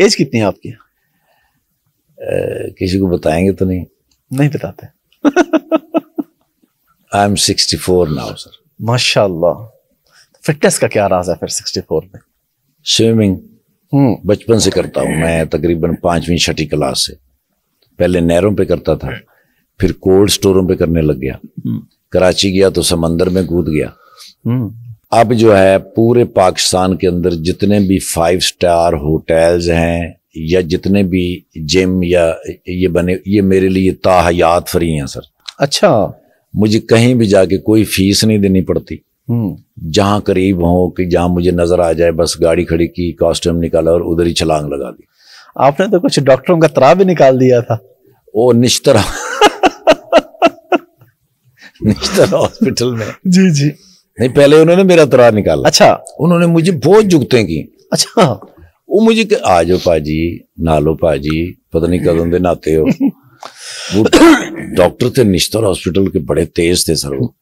As कितनी है आपकी किसी को बताएंगे तो नहीं नहीं बताते I am sixty four now sir माशा फिटनेस का क्या राज है फिर सिक्सटी फोर में स्विमिंग हम्म। बचपन से करता हूँ मैं तकरीबन पांचवी छठी क्लास से पहले नहरों पे करता था फिर कोल्ड स्टोरों पे करने लग गया हम्म। कराची गया तो समंदर में कूद गया हम्म। अब जो है पूरे पाकिस्तान के अंदर जितने भी फाइव स्टार होटल्स हैं या जितने भी जिम या ये बने ये मेरे लिए ताहयात फ्री हैं सर अच्छा मुझे कहीं भी जाके कोई फीस नहीं देनी पड़ती हम्म। जहां करीब हो कि जहाँ मुझे नजर आ जाए बस गाड़ी खड़ी की कॉस्ट्यूम निकाला और उधर ही छलांग लगा दी आपने तो कुछ डॉक्टरों का तरा भी निकाल दिया था वो निश्तरा निश्तरा हॉस्पिटल में जी जी नहीं पहले उन्होंने मेरा तरार निकाला अच्छा उन्होंने मुझे बहुत जुगतें की अच्छा वो मुझे के, आ जाओ भाजी नालो लो भाजी पता नहीं कदम दे नाते हो वो डॉक्टर थे निश्तर हॉस्पिटल के बड़े तेज थे सर वो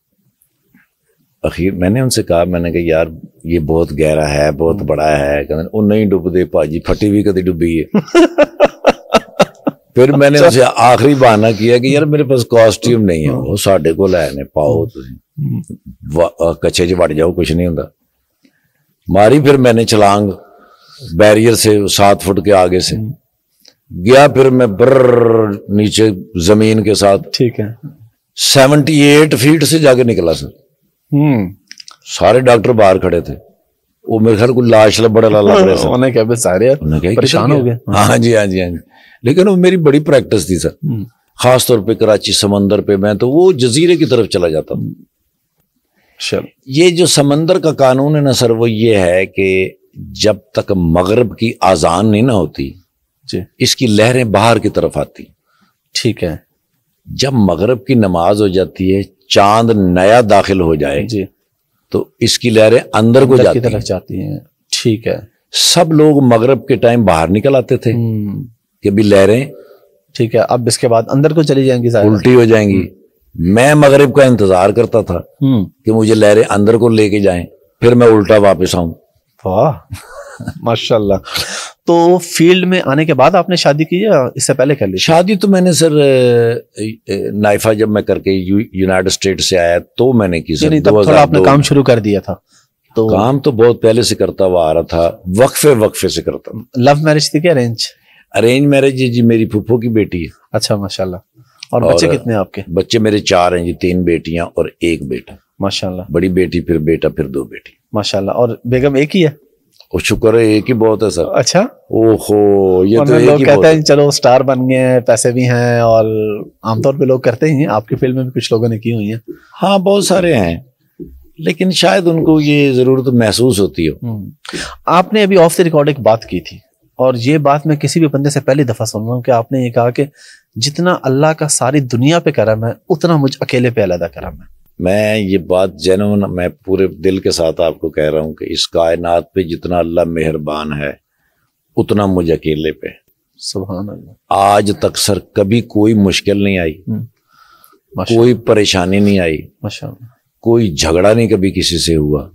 अखीर मैंने उनसे कहा मैंने कहा यार ये बहुत गहरा है बहुत बड़ा है कहते वो नहीं डुबते भाजी फटी भी कभी डूबी है फिर मैंने अच्छा। उसे आखिरी बहाना किया कि यार मेरे पास कॉस्ट्यूम नहीं है वो साढ़े को है पाओ तुम कच्चे च वट जाओ कुछ नहीं होंगे मारी फिर मैंने चलांग बैरियर से सात फुट के आगे से हम्म। गया फिर मैं ब्र नीचे जमीन के साथ ठीक है सेवनटी एट फीट से जाके निकला सर हम्म। सारे डॉक्टर बाहर खड़े थे वो मेरे ख्याल कोई लाश बड़ा लग रहा उन्हें क्या सारे उन्हें तो परेशान हो गया हाँ, हाँ जी हाँ जी हाँ जी लेकिन वो मेरी बड़ी प्रैक्टिस थी सर हम्म। खासतौर पे कराची समंदर पे मैं तो वो जजीरे की तरफ चला जाता ये जो समंदर का कानून है ना सर वो ये है कि जब तक मगरब की आजान नहीं ना होती जी इसकी लहरें बाहर की तरफ आती ठीक है जब मगरब की नमाज हो जाती है चांद नया दाखिल हो जाए जी तो इसकी लहरें अंदर को जाती तरफ जाती हैं ठीक है सब लोग मगरब के टाइम बाहर निकल आते थे हम्म। कि भी लहरें ठीक है अब इसके बाद अंदर को चली जाएंगी उल्टी हो जाएंगी हम्म। मैं मगरिब का इंतजार करता था हम्म। कि मुझे लहरें अंदर को लेके जाएं फिर मैं उल्टा वापस आऊं वाह माशाल्लाह तो फील्ड में आने के बाद आपने शादी की या इससे पहले कर ली शादी तो मैंने सर नाइफा जब मैं करके यूनाइटेड स्टेट से आया तो मैंने की सर तब थोड़ा आपने काम शुरू कर दिया था तो काम तो बहुत पहले से करता हुआ आ रहा था वक्फे वक्फे से करता लव मैरिज थी क्या अरेंज अरेंज मैरिज जी मेरी फूफो की बेटी है अच्छा माशाल्लाह और, और बच्चे कितने आपके बच्चे मेरे चार हैं जी तीन बेटियां और एक बेटा माशाल्लाह बड़ी बेटी फिर बेटा फिर दो बेटी माशाल्लाह और बेगम एक ही है और शुक्र है एक ही बहुत है सर अच्छा ओहो ये तो लोग कहते हैं चलो स्टार बन गए पैसे भी हैं और आमतौर पे लोग करते ही हैं आपकी फिल्म में भी कुछ लोगों ने की हुई है हाँ बहुत सारे हैं लेकिन शायद उनको ये ज़रूरत महसूस होती हो हम्म। आपने अभी ऑफ द रिकॉर्ड एक बात की थी और ये बात मैं किसी भी बंदे से पहली दफ़ा सुन रहा हूँ कि आपने ये कहा कि जितना अल्लाह का सारी दुनिया पे करम है उतना मुझ अकेले पे अलहदा करम है मैं ये बात जैन मैं पूरे दिल के साथ आपको कह रहा हूँ कि इस कायनात पे जितना अल्लाह मेहरबान है उतना मुझ अकेले पे सुबह आज तक सर कभी कोई मुश्किल नहीं आई हम्म। कोई परेशानी नहीं आई कोई झगड़ा नहीं कभी किसी से हुआ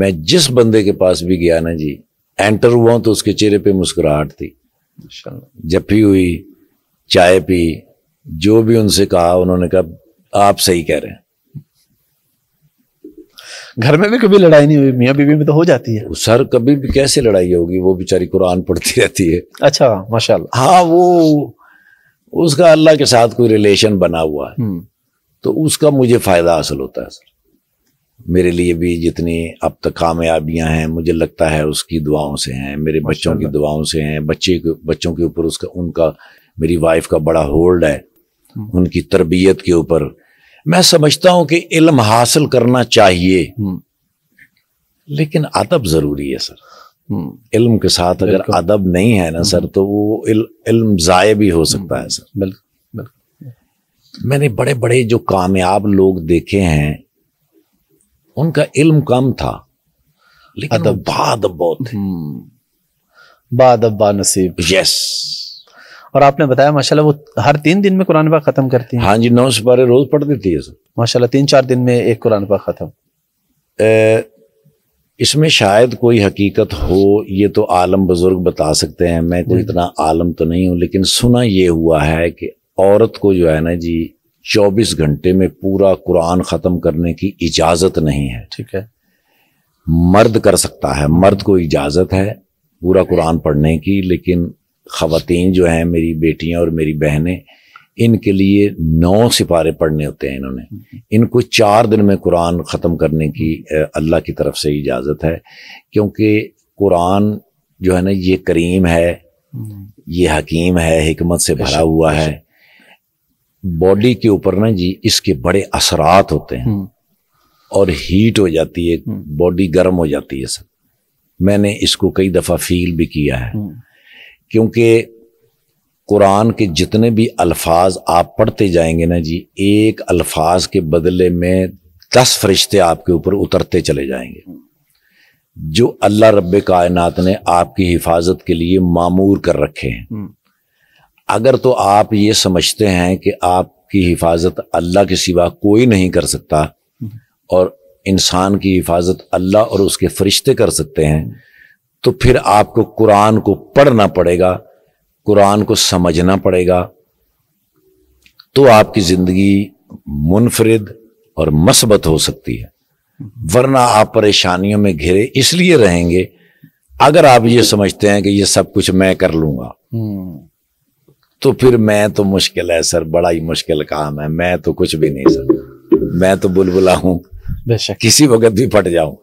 मैं जिस बंदे के पास भी गया ना जी एंटर हुआ तो उसके चेहरे पे मुस्कुराहट थी भी हुई चाय पी जो भी उनसे कहा उन्होंने कहा आप सही कह रहे हैं घर में भी कभी लड़ाई नहीं हुई मियाँ बीबी में तो हो जाती है सर कभी भी कैसे लड़ाई होगी वो बेचारी कुरान पढ़ती रहती है अच्छा माशाल्लाह हाँ वो उसका अल्लाह के साथ कोई रिलेशन बना हुआ है हम्म। तो उसका मुझे फायदा हासिल होता है सर मेरे लिए भी जितनी अब तक कामयाबियां हैं मुझे लगता है उसकी दुआओं से हैं मेरे बच्चों की दुआओं से हैं बच्चे बच्चों के ऊपर उसका उनका मेरी वाइफ का बड़ा होल्ड है उनकी तरबियत के ऊपर मैं समझता हूं कि इल्म हासिल करना चाहिए हम्म। लेकिन अदब जरूरी है सर हम्म। इल्म के साथ अगर अदब नहीं है ना सर हम्म। तो वो इल, इल्म ज़ाय भी हो सकता है सर बिल्कुल मैंने बड़े बड़े जो कामयाब लोग देखे हैं उनका इल्म कम था लेकिन अदब बाद बहुत बाद नसीब यस और आपने बताया माशाला वो हर तीन दिन में कुरान पाक खत्म करती है हाँ जी नौ सुपारे रोज पढ़ देती है सर तीन चार दिन में एक कुरान पाक खत्म इसमें शायद कोई हकीकत हो ये तो आलम बुजुर्ग बता सकते हैं मैं कोई तो इतना आलम तो नहीं हूं लेकिन सुना ये हुआ है कि औरत को जो है ना जी 24 घंटे में पूरा कुरान ख़त्म करने की इजाज़त नहीं है ठीक है मर्द कर सकता है मर्द को इजाज़त है पूरा कुरान पढ़ने की लेकिन खातन जो हैं मेरी बेटियां और मेरी बहनें इनके लिए नौ सिपारे पढ़ने होते हैं इन्होंने इनको चार दिन में कुरान ख़त्म करने की अल्लाह की तरफ से इजाज़त है क्योंकि कुरान जो है ना ये करीम है ये हकीम है हमत से भरा हुआ है बॉडी के ऊपर ना जी इसके बड़े असरात होते हैं हम्म। और हीट हो जाती है हम्म। बॉडी गर्म हो जाती है सब मैंने इसको कई दफ़ा फील भी किया है हम्म। क्योंकि कुरान के जितने भी अल्फाज आप पढ़ते जाएंगे ना जी एक अल्फाज के बदले में दस फरिश्ते आपके ऊपर उतरते चले जाएंगे जो अल्लाह रब कायनात ने आपकी हिफाजत के लिए मामूर कर रखे हैं हम्म। अगर तो आप ये समझते हैं कि आपकी हिफाजत अल्लाह के सिवा कोई नहीं कर सकता हम्म। और इंसान की हिफाजत अल्लाह और उसके फरिश्ते कर सकते हैं तो फिर आपको कुरान को पढ़ना पड़ेगा कुरान को समझना पड़ेगा तो आपकी जिंदगी मुनफरिद और मस्बत हो सकती है वरना आप परेशानियों में घिरे इसलिए रहेंगे अगर आप ये समझते हैं कि ये सब कुछ मैं कर लूंगा तो फिर मैं तो मुश्किल है सर बड़ा ही मुश्किल काम है मैं तो कुछ भी नहीं सर मैं तो बुलबुला हूं किसी वक्त भी फट जाऊं